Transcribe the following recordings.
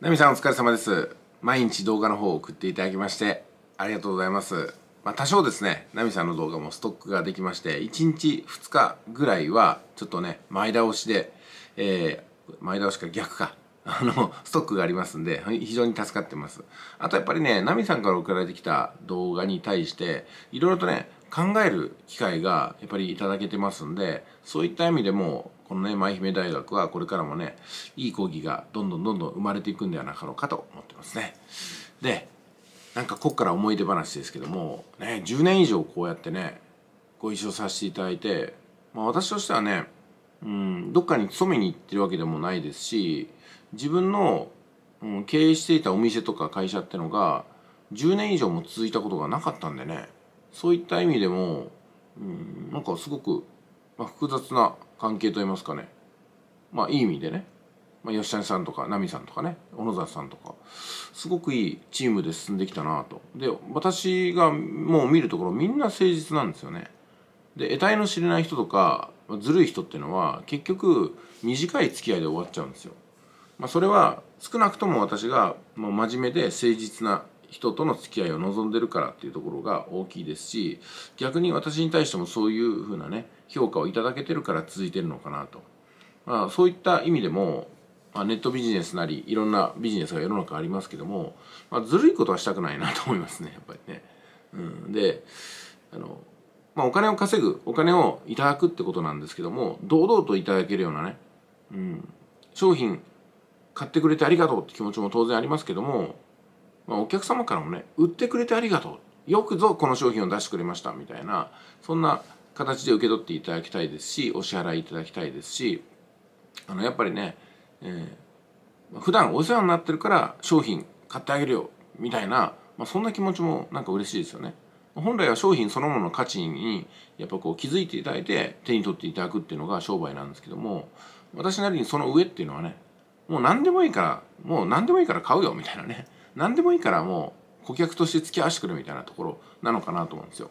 ナミさんお疲れ様です。毎日動画の方を送っていただきましてありがとうございます。まあ、多少ですね、ナミさんの動画もストックができまして、1日2日ぐらいはちょっとね、前倒しで、えー、前倒しか逆か、あの、ストックがありますんで、非常に助かってます。あとやっぱりね、ナミさんから送られてきた動画に対して、いろいろとね、考える機会がやっぱりいただけてますんで、そういった意味でも、このね、舞姫大学はこれからもね、いい講義がどんどんどんどん生まれていくんではなかろうかと思ってますね。で、なんかこっから思い出話ですけども、ね、10年以上こうやってね、ご一緒させていただいて、まあ私としてはね、うん、どっかに勤めに行ってるわけでもないですし自分の、うん、経営していたお店とか会社ってのが10年以上も続いたことがなかったんでねそういった意味でも、うん、なんかすごく、まあ、複雑な関係といいますかねまあいい意味でね、まあ、吉谷さんとか奈美さんとかね小野沢さんとかすごくいいチームで進んできたなとで私がもう見るところみんな誠実なんですよね。で得体の知れない人とかずるい人っていうのは結局短い付き合いで終わっちゃうんですよ。まあ、それは少なくとも私が真面目で誠実な人との付き合いを望んでるからっていうところが大きいですし逆に私に対してもそういうふうなね評価をいただけてるから続いてるのかなと、まあ、そういった意味でも、まあ、ネットビジネスなりいろんなビジネスが世の中ありますけども、まあ、ずるいことはしたくないなと思いますねやっぱりね。うん、であのまあ、お金を稼ぐお金をいただくってことなんですけども堂々といただけるようなね、うん、商品買ってくれてありがとうって気持ちも当然ありますけども、まあ、お客様からもね売ってくれてありがとうよくぞこの商品を出してくれましたみたいなそんな形で受け取っていただきたいですしお支払いいただきたいですしあのやっぱりね、えー、普段お世話になってるから商品買ってあげるよみたいな、まあ、そんな気持ちもなんか嬉しいですよね。本来は商品そのものの価値にやっぱこう気づいていただいて手に取っていただくっていうのが商売なんですけども私なりにその上っていうのはねもう何でもいいからもう何でもいいから買うよみたいなね何でもいいからもう顧客として付き合わせてくれみたいなところなのかなと思うんですよ。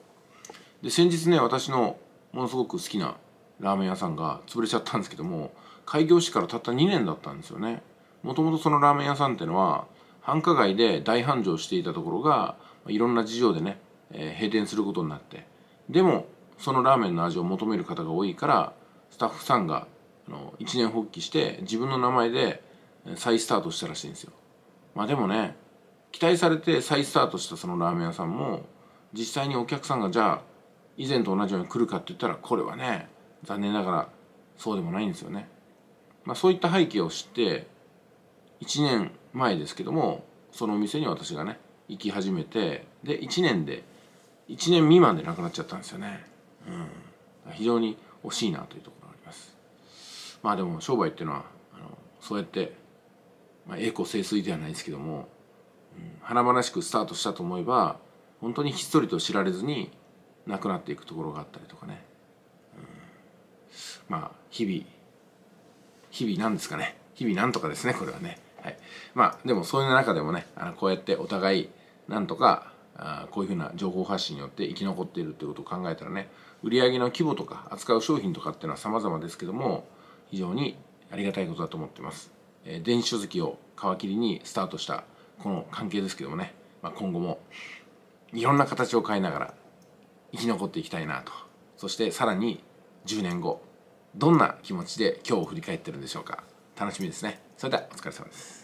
で先日ね私のものすごく好きなラーメン屋さんが潰れちゃったんですけども開業してからたった2年だったんですよね。もともとそのラーメン屋さんっていうのは繁華街で大繁盛していたところがいろんな事情でねえー、閉店することになってでもそのラーメンの味を求める方が多いからスタッフさんがあの一年発起して自分の名前で再スタートしたらしいんですよまあでもね期待されて再スタートしたそのラーメン屋さんも実際にお客さんがじゃあ以前と同じように来るかって言ったらこれはね残念ながらそうでもないんですよね、まあ、そういった背景を知って1年前ですけどもそのお店に私がね行き始めてで1年で1年未満で亡くなっちゃったんですよね、うん、非常に惜しいなというところがありますまあでも商売っていうのはあのそうやって、まあ、栄光盛衰ではないですけども、うん、華々しくスタートしたと思えば本当にひっそりと知られずに亡くなっていくところがあったりとかね、うん、まあ日々日々なんですかね日々なんとかですねこれはね、はい、まあでもそういう中でもねあのこうやってお互いなんとかあこういうふうな情報発信によって生き残っているということを考えたらね売上の規模とか扱う商品とかっていうのは様々ですけども非常にありがたいことだと思ってます、え電子書籍を皮切りにスタートしたこの関係ですけどもね、まあ、今後もいろんな形を変えながら生き残っていきたいなとそしてさらに10年後どんな気持ちで今日を振り返ってるんでしょうか楽しみですねそれではお疲れ様です